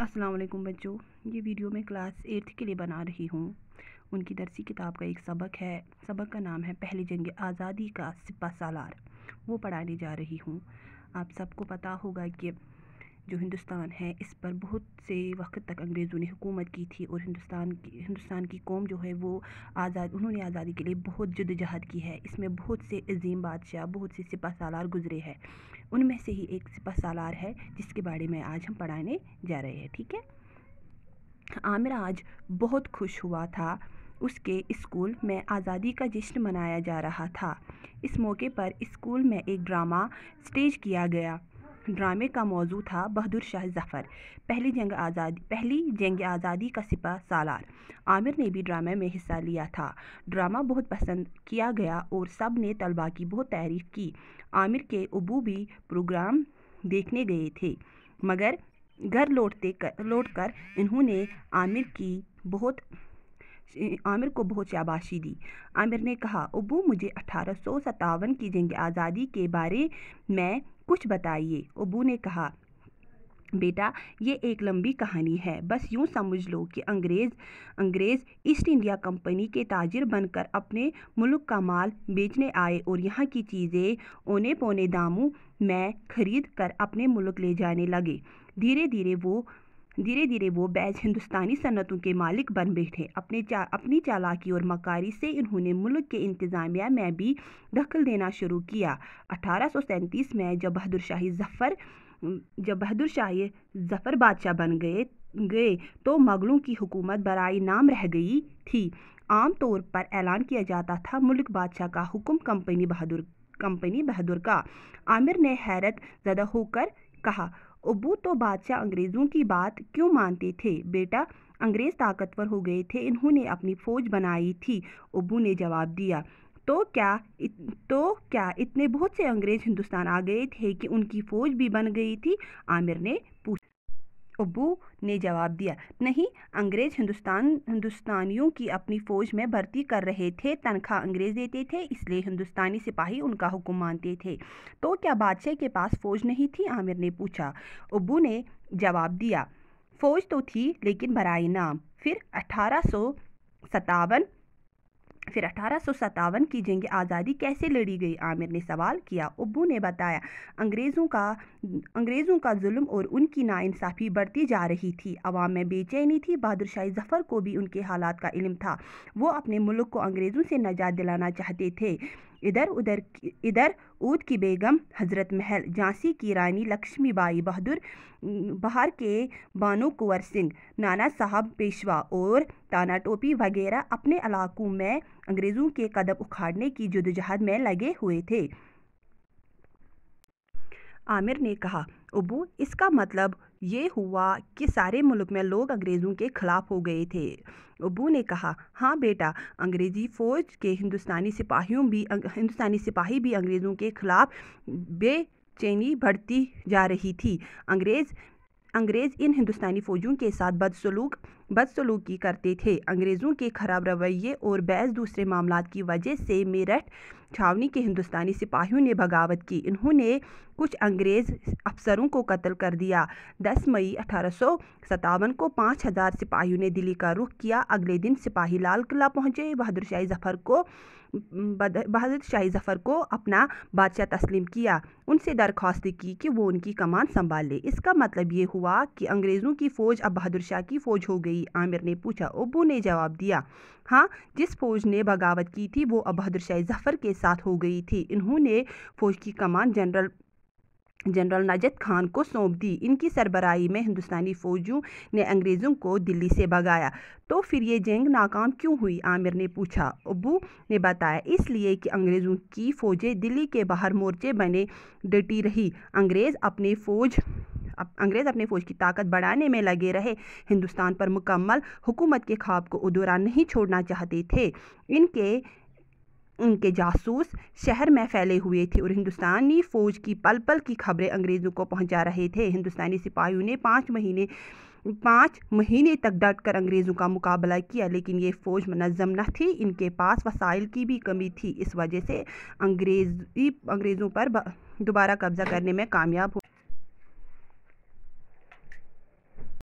अस्सलाम वालेकुम बच्चों ये वीडियो मैं क्लास एट्थ के लिए बना रही हूँ उनकी दरसी किताब का एक सबक है सबक का नाम है पहली जंग आज़ादी का सिपा सालार वो पढ़ाने जा रही हूँ आप सबको पता होगा कि जो हिंदुस्तान है इस पर बहुत से वक्त तक अंग्रेज़ों ने हुकूमत की थी और हिंदुस्तान की हिंदुस्तान की कौम जो है वो आज़ाद उन्होंने आज़ादी के लिए बहुत जदोजहद की है इसमें बहुत से अजीम बादशाह बहुत से सिपा सालार गुजरे हैं उनमें से ही एक सिपा सालार है जिसके बारे में आज हम पढ़ाने जा रहे हैं ठीक है आमिर आज बहुत खुश हुआ था उसके स्कूल में आज़ादी का जश्न मनाया जा रहा था इस मौके पर स्कूल में एक ड्रामा स्टेज किया गया ड्रामे का मौजू था बहादुर शाह ज़फ़र पहली जंग आज़ादी पहली जंग आज़ादी का सिपा सालार आमिर ने भी ड्रामे में हिस्सा लिया था ड्रामा बहुत पसंद किया गया और सब ने तलबा की बहुत तारीफ़ की आमिर के अबू भी प्रोग्राम देखने गए थे मगर घर लौटते कर लौट कर इन्होंने आमिर की बहुत आमिर को बहुत शाबाशी दी आमिर ने कहा अबू मुझे अठारह की जंग आज़ादी के बारे में कुछ बताइए अबू ने कहा बेटा ये एक लंबी कहानी है बस यूँ समझ लो कि अंग्रेज़ अंग्रेज़ ईस्ट इंडिया कंपनी के ताजिर बनकर अपने मुल्क का माल बेचने आए और यहाँ की चीज़ें ओने पौने दामों में खरीद कर अपने मुल्क ले जाने लगे धीरे धीरे वो धीरे धीरे वो बैज हिंदुस्तानी सनतों के मालिक बन बैठे अपने चा, अपनी चालाकी और मकारी से इन्होंने मुल्क के इंतज़ामिया में भी दखल देना शुरू किया अठारह में जब बहादुर शाही जफ़र जब बहादुर शाही जफ़र बादशाह बन गए गए तो मगलों की हुकूमत बरए नाम रह गई थी आम तौर पर ऐलान किया जाता था मुल्क बादशाह का हुक्म कंपनी बहादुर कंपनी बहादुर का आमिर ने हैरत ज़दा होकर कहा अबू तो बादशाह अंग्रेज़ों की बात क्यों मानते थे बेटा अंग्रेज़ ताकतवर हो गए थे इन्होंने अपनी फ़ौज बनाई थी अबू ने जवाब दिया तो क्या इत, तो क्या इतने बहुत से अंग्रेज़ हिंदुस्तान आ गए थे कि उनकी फ़ौज भी बन गई थी आमिर ने पूछा अबू ने जवाब दिया नहीं अंग्रेज़ हिंदुस्तान हिंदुस्तानियों की अपनी फ़ौज में भर्ती कर रहे थे तनख्वाह अंग्रेज़ देते थे इसलिए हिंदुस्तानी सिपाही उनका हुक्म मानते थे तो क्या बादशाह के पास फ़ौज नहीं थी आमिर ने पूछा अबू ने जवाब दिया फ़ौज तो थी लेकिन बरए नाम फिर अठारह सौ सतावन फिर अठारह की जंग आज़ादी कैसे लड़ी गई आमिर ने सवाल किया उब्बू ने बताया अंग्रेज़ों का अंग्रेज़ों का जुल्म और उनकी नाइंसाफ़ी बढ़ती जा रही थी आवाम में बेचैनी थी बहादुर शाही जफ़र को भी उनके हालात का इलम था वो अपने मुल्क को अंग्रेज़ों से नजात दिलाना चाहते थे इधर उधर इधर ऊद की बेगम हज़रत महल झांसी की रानी लक्ष्मीबाई बहादुर बहार के बानो कुंवर सिंह नाना साहब पेशवा और ताना टोपी वगैरह अपने इलाकों में अंग्रेज़ों के कदम उखाड़ने की जदोजहद में लगे हुए थे आमिर ने कहा अबू इसका मतलब ये हुआ कि सारे मुल्क में लोग अंग्रेज़ों के ख़िलाफ़ हो गए थे अबू ने कहा हाँ बेटा अंग्रेज़ी फ़ौज के हिंदुस्तानी सिपाहियों भी अं, हिंदुस्तानी सिपाही भी अंग्रेज़ों के ख़िलाफ़ बेचैनी बढ़ती जा रही थी अंग्रेज़ अंग्रेज़ इन हिंदुस्तानी फ़ौजों के साथ बदसलूक बदसलूकी करते थे अंग्रेज़ों के ख़राब रवैये और बैस दूसरे मामला की वजह से मेरठ छावनी के हिंदुस्तानी सिपाहियों ने बगावत की इन्होंने कुछ अंग्रेज़ अफसरों को कत्ल कर दिया 10 मई अठारह को 5000 सिपाहियों ने दिल्ली का रुख किया अगले दिन सिपाही लाल किला पहुंचे बहादुर शाही जफ़र को बहादुर शाही जफ़र को अपना बादशाह तस्लीम किया उनसे दरख्वास्त की कि वो उनकी कमान संभाल ले इसका मतलब ये हुआ कि अंग्रेज़ों की फ़ौज अब बहादुर शाह की फ़ौज हो गई थी आमिर ने पूछा ओबो ने जवाब दिया हाँ जिस फौज ने बगावत की थी वो अबहद्र शाह जफ़र के साथ हो गई थी इन्होंने फौज की कमान जनरल जनरल नजत खान को सौंप दी इनकी सरबराही में हिंदुस्तानी फौजों ने अंग्रेज़ों को दिल्ली से भगाया तो फिर ये जंग नाकाम क्यों हुई आमिर ने पूछा अबू ने बताया इसलिए कि अंग्रेज़ों की फ़ौजें दिल्ली के बाहर मोर्चे बने डटी रही अंग्रेज़ अपने फ़ौज अंग्रेज़ अपने फ़ौज की ताकत बढ़ाने में लगे रहे हिंदुस्तान पर मुकम्मल हुकूमत के ख्वाब को अधूरा नहीं छोड़ना चाहते थे इनके उनके जासूस शहर में फैले हुए थे और हिंदुस्तानी फ़ौज की पल पल की खबरें अंग्रेज़ों को पहुंचा रहे थे हिंदुस्तानी सिपाहियों ने पाँच महीने पाँच महीने तक डट कर अंग्रेज़ों का मुकाबला किया लेकिन ये फ़ौज मनज़म न थी इनके पास वसाइल की भी कमी थी इस वजह से अंग्रेज़ी अंग्रेज़ों पर दोबारा कब्ज़ा करने में कामयाब